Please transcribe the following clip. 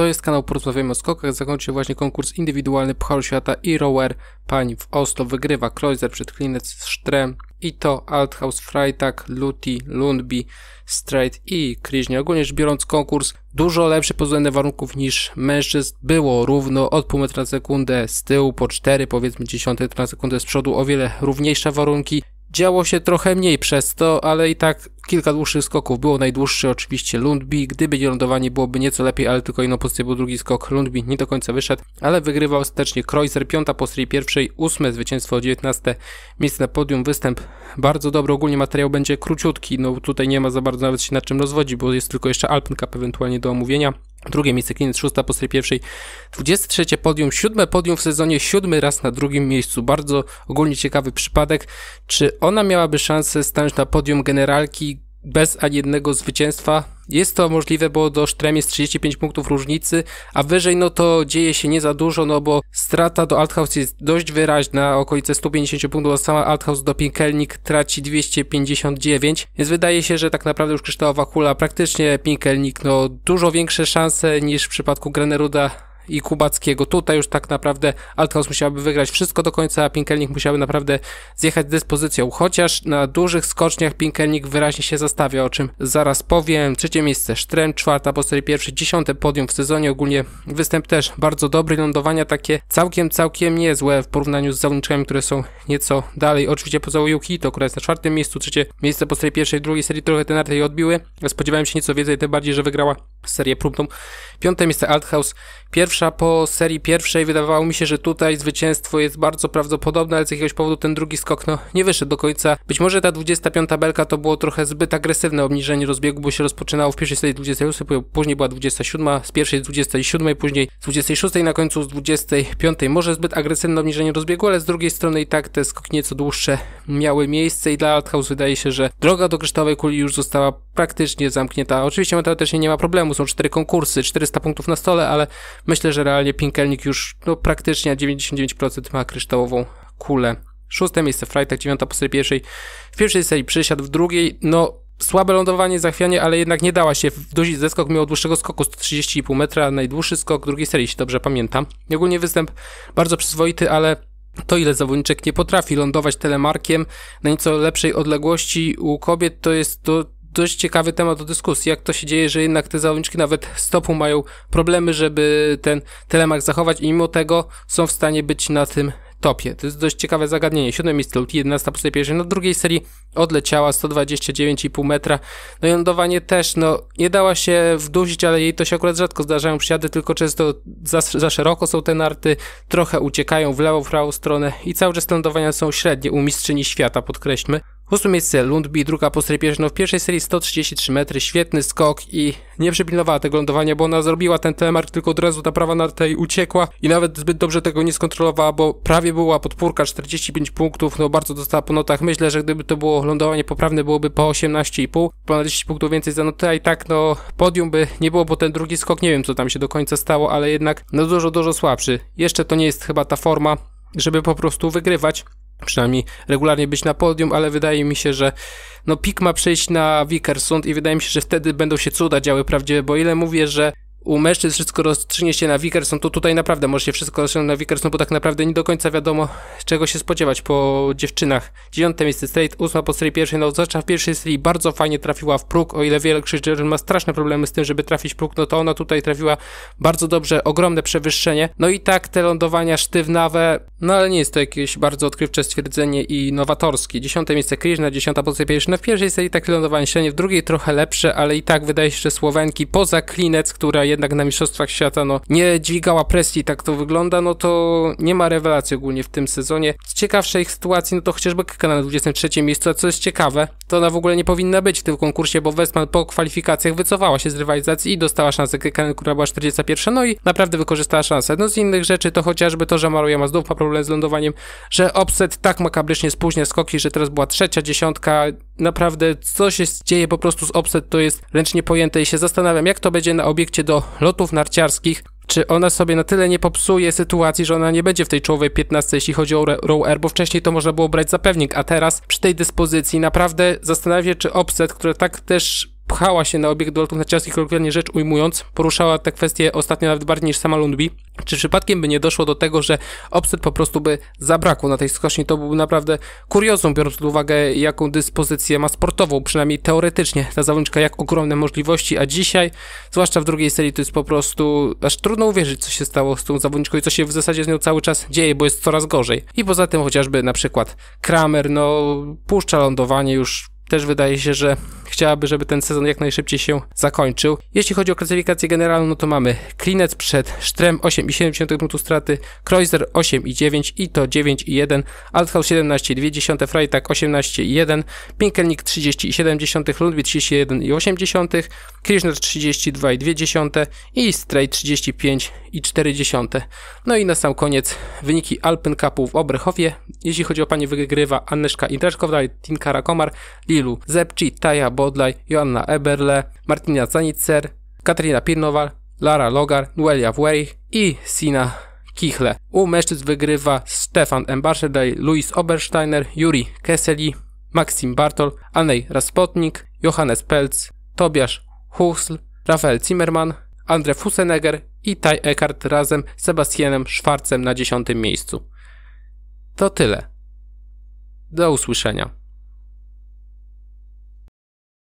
To jest kanał Porozmawiamy o skokach. Zakończył właśnie konkurs indywidualny Pucharu Świata i rower pani w Oslo. Wygrywa Kreuzer przed Klinec, Strem, Ito, Althaus, Freitag, Luti, Lundby, Strait i Kriżnie. Ogólnie rzecz biorąc konkurs dużo lepszy pod względem warunków niż mężczyzn. Było równo od pół metra na sekundę z tyłu po 4 powiedzmy dziesiąte na sekundę z przodu. O wiele równiejsze warunki działo się trochę mniej przez to, ale i tak kilka dłuższych skoków. Było najdłuższy oczywiście Lundby. Gdyby nie lądowanie byłoby nieco lepiej, ale tylko inną pozycję był drugi skok. Lundby nie do końca wyszedł, ale wygrywał stecznie Kreuzer. Piąta po serii pierwszej, ósme zwycięstwo, dziewiętnaste miejsce na podium. Występ bardzo dobry. Ogólnie materiał będzie króciutki. No tutaj nie ma za bardzo nawet się nad czym rozwodzić, bo jest tylko jeszcze Alpen Cup ewentualnie do omówienia. Drugie miejsce Klinic, szósta po serii pierwszej, 23 podium, siódme podium w sezonie, siódmy raz na drugim miejscu. Bardzo ogólnie ciekawy przypadek. Czy ona miałaby szansę stanąć na podium generalki, bez ani jednego zwycięstwa. Jest to możliwe, bo do Sztrem jest 35 punktów różnicy, a wyżej no to dzieje się nie za dużo, no bo strata do Althaus jest dość wyraźna, okolice 150 punktów, a sama Althaus do Pinkelnik traci 259, więc wydaje się, że tak naprawdę już kryształowa kula, praktycznie Pinkelnik no dużo większe szanse niż w przypadku Greneruda i Kubackiego. Tutaj już tak naprawdę Althaus musiałby wygrać wszystko do końca, a Pinkelnik musiałby naprawdę zjechać z dyspozycją, chociaż na dużych skoczniach Pinkelnik wyraźnie się zastawia, o czym zaraz powiem. Trzecie miejsce Sztrem, czwarta po serii pierwszej, dziesiąte podium w sezonie, ogólnie występ też bardzo dobry, lądowania takie całkiem, całkiem niezłe w porównaniu z zawodniczkami, które są nieco dalej. Oczywiście poza Yukito, która jest na czwartym miejscu, trzecie miejsce po serii pierwszej, drugiej serii trochę ten tej odbiły. Spodziewałem się nieco więcej, tym bardziej, że wygrała serię próbną. Piąte miejsce Althaus, pierwszy pierwsza po serii pierwszej. Wydawało mi się, że tutaj zwycięstwo jest bardzo prawdopodobne, ale z jakiegoś powodu ten drugi skok no, nie wyszedł do końca. Być może ta 25 belka to było trochę zbyt agresywne obniżenie rozbiegu, bo się rozpoczynało w pierwszej serii 28, później była 27, z pierwszej 27, później z 26 na końcu z 25. Może zbyt agresywne obniżenie rozbiegu, ale z drugiej strony i tak te skoki nieco dłuższe miały miejsce i dla Althaus wydaje się, że droga do kryształowej kuli już została praktycznie zamknięta. Oczywiście też nie ma problemu, są cztery konkursy, 400 punktów na stole, ale myślę, myślę, że realnie Pinkelnik już no, praktycznie 99% ma kryształową kulę. Szóste miejsce Freitag, dziewiąta po serii pierwszej. W pierwszej serii przysiadł, w drugiej no słabe lądowanie, zachwianie, ale jednak nie dała się duzić zeskok, miał dłuższego skoku 130,5 metra, najdłuższy skok drugiej serii, jeśli dobrze pamiętam. Ogólnie występ bardzo przyzwoity, ale to ile zawodniczek nie potrafi lądować telemarkiem na nieco lepszej odległości u kobiet to jest to dość ciekawy temat do dyskusji, jak to się dzieje, że jednak te załączki nawet stopu mają problemy, żeby ten telemach zachować i mimo tego są w stanie być na tym topie. To jest dość ciekawe zagadnienie. 7 miejsce LT, 11 pozycja pierwsza. No drugiej serii odleciała 129,5 metra. No i lądowanie też, no nie dała się wdusić, ale jej to się akurat rzadko zdarzają przysiady, tylko często za, za szeroko są te narty, trochę uciekają w lewą, w prawą stronę i cały czas lądowania są średnie u mistrzyni świata, podkreślmy. 8 miejsce Lundby, druga po serii no, w pierwszej serii 133 metry, świetny skok i nie przypilnowała tego lądowania, bo ona zrobiła ten telemark, tylko od razu ta prawa na tej uciekła i nawet zbyt dobrze tego nie skontrolowała, bo prawie była podpórka 45 punktów, no bardzo dostała po notach. Myślę, że gdyby to było lądowanie poprawne, byłoby po 18,5, ponad 10 punktów więcej za notę, a i tak no podium by nie było, bo ten drugi skok nie wiem co tam się do końca stało, ale jednak no dużo, dużo słabszy. Jeszcze to nie jest chyba ta forma, żeby po prostu wygrywać przynajmniej regularnie być na podium, ale wydaje mi się, że no pik ma przejść na Wikersund i wydaje mi się, że wtedy będą się cuda działy prawdziwe, bo ile mówię, że u mężczyzn wszystko rozstrzygnie się na Wickerson, no to tutaj naprawdę może się wszystko rozstrzygnąć na Wickerson, no bo tak naprawdę nie do końca wiadomo, czego się spodziewać po dziewczynach. Dziewiąte miejsce straight, ósma po serii pierwszej, no zwłaszcza w pierwszej serii bardzo fajnie trafiła w próg, o ile większość Jordan ma straszne problemy z tym, żeby trafić próg, no to ona tutaj trafiła bardzo dobrze, ogromne przewyższenie. No i tak te lądowania sztywnawe, no ale nie jest to jakieś bardzo odkrywcze stwierdzenie i nowatorskie. Dziesiąte miejsce Krishna, dziesiąta po serii pierwszej, no w pierwszej serii takie lądowanie średnie, w drugiej trochę lepsze, ale i tak wydaje się, że Słowenki poza Klinec, która jednak na Mistrzostwach Świata no, nie dźwigała presji, tak to wygląda, no to nie ma rewelacji ogólnie w tym sezonie. Z ciekawszej sytuacji, no to chociażby Kaka na 23 miejscu, a co jest ciekawe, to ona w ogóle nie powinna być w tym konkursie, bo Westman po kwalifikacjach wycofała się z rywalizacji i dostała szansę Kekanen, która była 41, no i naprawdę wykorzystała szansę. No z innych rzeczy to chociażby to, że Maruja znów ma problem z lądowaniem, że offset tak makabrycznie spóźnia skoki, że teraz była trzecia dziesiątka, naprawdę co się dzieje po prostu z offset to jest ręcznie pojęte i się zastanawiam jak to będzie na obiekcie do lotów narciarskich, czy ona sobie na tyle nie popsuje sytuacji, że ona nie będzie w tej czołowej 15, jeśli chodzi o row air, bo wcześniej to można było brać za pewnik, a teraz przy tej dyspozycji naprawdę zastanawiam się, czy offset, które tak też pchała się na obiekt do lotów narciarskich, kolokwialnie rzecz ujmując, poruszała te kwestie ostatnio nawet bardziej niż sama Lundby. Czy przypadkiem by nie doszło do tego, że obset po prostu by zabrakło na tej skoczni? To byłby naprawdę kuriozum, biorąc pod uwagę, jaką dyspozycję ma sportową, przynajmniej teoretycznie ta zawodniczka, jak ogromne możliwości, a dzisiaj, zwłaszcza w drugiej serii, to jest po prostu aż trudno uwierzyć, co się stało z tą zawodniczką i co się w zasadzie z nią cały czas dzieje, bo jest coraz gorzej. I poza tym chociażby na przykład Kramer, no puszcza lądowanie już też wydaje się, że chciałaby, żeby ten sezon jak najszybciej się zakończył. Jeśli chodzi o klasyfikację generalną, no to mamy Klinec przed Sztrem 8,7 punktu straty, Kreuzer 8,9 i to 9,1, Althaus 17,2, Freitag 18,1, Pinkelnik 30,7, Ludwig 31,8, Kirchner 32,2 i Stray 35,4. No i na sam koniec wyniki Alpen Cupu w Obrechowie. Jeśli chodzi o panie wygrywa Anneszka Indreszkow, Tinkara Komar, Lilu Zepci, Taja Bodlaj, Joanna Eberle, Martina Zanitzer, Katarina Pirnowal, Lara Logar, Noelia Wuerich i Sina Kichle. U mężczyzn wygrywa Stefan Embarszedaj, Luis Obersteiner, Juri Kesseli, Maxim Bartol, Anej Raspotnik, Johannes Pelc, Tobiasz Huxl, Rafael Zimmerman, Andre Fusenegger i Taj Eckart razem z Sebastianem Schwarzem na dziesiątym miejscu. To tyle. Do usłyszenia.